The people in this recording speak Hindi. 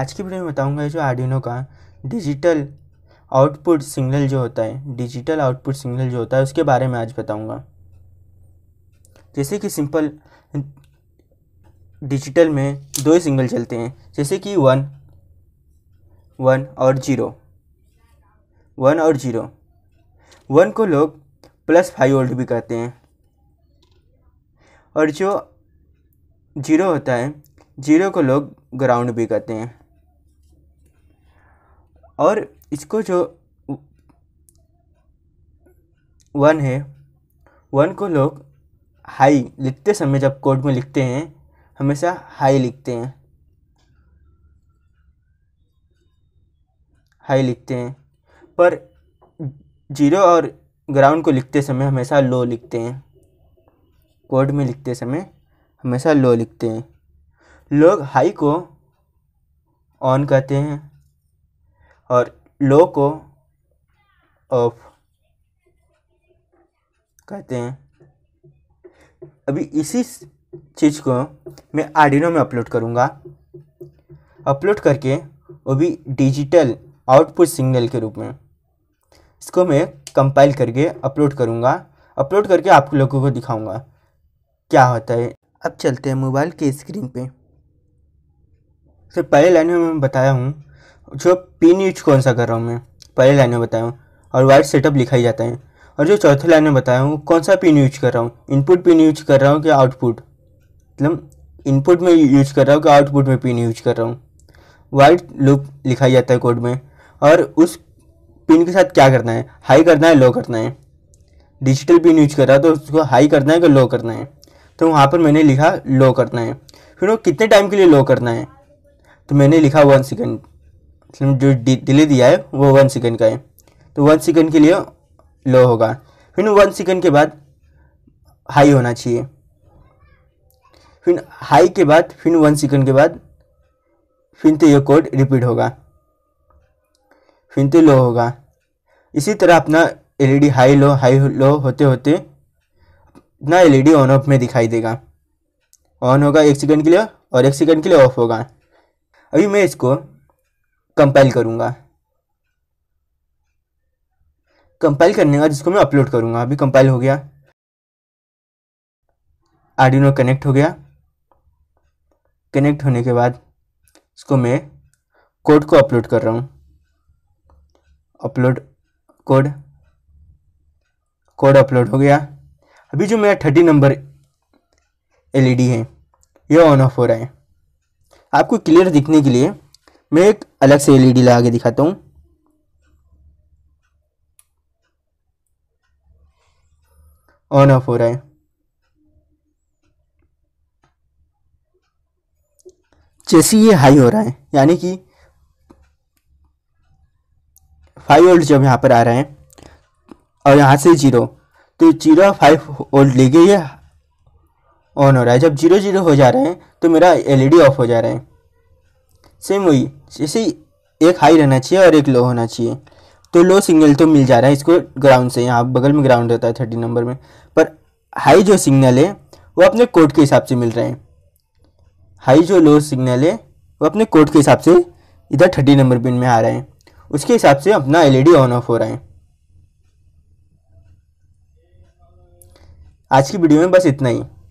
आज की वीडियो में बताऊंगा जो आर्डिनो का डिजिटल आउटपुट सिग्नल जो होता है डिजिटल आउटपुट सिग्नल जो होता है उसके बारे में आज बताऊंगा जैसे कि सिंपल डिजिटल में दो ही सिग्नल चलते हैं जैसे कि वन वन और जीरो वन और जीरो वन को लोग प्लस फाइव वोल्ट भी कहते हैं और जो जीरो होता है जीरो को लोग ग्राउंड भी कहते हैं और इसको जो वन है वन को लोग हाई लिखते समय जब कोड में लिखते हैं हमेशा हाई लिखते हैं हाई लिखते हैं पर जीरो और ग्राउंड को लिखते समय हमेशा लो लिखते हैं कोड में लिखते समय हमेशा लो लिखते हैं लोग हाई को ऑन कहते हैं और लो को ऑफ कहते हैं अभी इसी चीज़ को मैं आर्डिनो में अपलोड करूँगा अपलोड करके वो भी डिजिटल आउटपुट सिग्नल के रूप में इसको मैं कंपाइल करके अपलोड करूँगा अपलोड करके आप लोगों को दिखाऊँगा क्या होता है अब चलते हैं मोबाइल के स्क्रीन पे सर पहले लाइन में मैं बताया हूँ जो पिन यूज कौन सा कर रहा हूँ मैं पहले लाइन में बताया हूँ और वाइट सेटअप लिखा ही जाता है और जो चौथे लाइन में बताया हूँ कौन सा पिन यूज कर रहा हूँ इनपुट पिन यूज कर रहा हूँ कि आउटपुट मतलब इनपुट में यूज कर रहा हूँ कि आउटपुट में पिन यूज कर रहा हूँ वाइट लूप लिखा जाता है कोड में और उस पिन के साथ क्या करना है हाई करना है लो करना है डिजिटल पिन यूज कर रहा है तो उसको हाई करना है कि लो करना है तो वहाँ पर मैंने लिखा लो करना है फिर वो कितने टाइम के लिए लो करना है तो मैंने लिखा वन सेकेंड इसमें जो डिले दिया है वो वन सेकेंड का है तो वन सेकेंड के लिए लो होगा फिर वन सेकेंड के बाद हाई होना चाहिए फिर हाई के बाद फिर वन सेकेंड के बाद फिर तो ये कोड रिपीट होगा फिर तो लो होगा इसी तरह अपना LED high low high low होते होते अपना एलईडी ऑन ऑफ में दिखाई देगा ऑन होगा एक सेकेंड के लिए और एक सेकेंड के लिए ऑफ होगा अभी मैं इसको कंपाइल करूँगा कंपाइल करने का जिसको मैं अपलोड करूँगा अभी कंपाइल हो गया आर्डिनो कनेक्ट हो गया कनेक्ट होने के बाद इसको मैं कोड को अपलोड कर रहा हूँ अपलोड कोड कोड अपलोड हो गया अभी जो मेरा थर्टी नंबर एलईडी है ये ऑन ऑफ हो रहा है आपको क्लियर दिखने के लिए मैं एक अलग से एलईडी e लगा के दिखाता हूँ ऑन ऑफ हो रहा है जैसे ये हाई हो रहा है यानी कि फाइव वोल्ट जब यहाँ पर आ रहा है और यहाँ से जीरो तो जीरो फाइव वोल्ट लेके ये ऑन हो रहा है जब जीरो जीरो हो जा रहे हैं तो मेरा एलईडी ऑफ e हो जा रहा है सेम वही जैसे एक हाई रहना चाहिए और एक लो होना चाहिए तो लो सिग्नल तो मिल जा रहा है इसको ग्राउंड से यहाँ बगल में ग्राउंड रहता है थर्टी नंबर में पर हाई जो सिग्नल है वो अपने कोड के हिसाब से मिल रहे हैं हाई जो लो सिग्नल है वो अपने कोड के हिसाब से इधर थर्टी नंबर पिन में आ रहे हैं उसके हिसाब से अपना एलईडी ऑन ऑफ हो रहा है आज की वीडियो में बस इतना ही